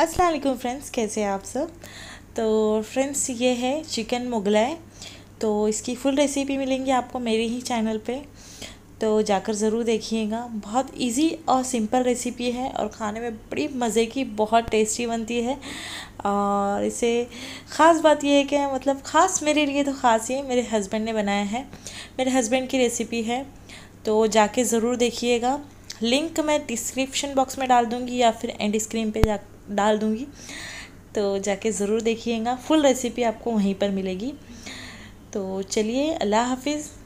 Aslam friends कैसे हैं आप सब तो फ्रेंड्स ये है चिकन मुगलाई तो इसकी फुल रेसिपी मिलेंगी आपको मेरे ही चैनल पे तो जाकर ज़रूर देखिएगा बहुत इजी और सिंपल रेसिपी है और खाने में बड़ी मज़े की बहुत टेस्टी बनती है और इसे ख़ास बात यह है कि मतलब ख़ास मेरे लिए तो ख़ास ही है मेरे हस्बैंड ने बनाया है मेरे हस्बैंड की रेसिपी है तो जाके ज़रूर देखिएगा लिंक मैं डिस्क्रिप्शन बॉक्स में डाल दूँगी या फिर एंड स्क्रीन पर जा डाल दूँगी तो जाके ज़रूर देखिएगा फुल रेसिपी आपको वहीं पर मिलेगी तो चलिए अल्लाह हाफिज़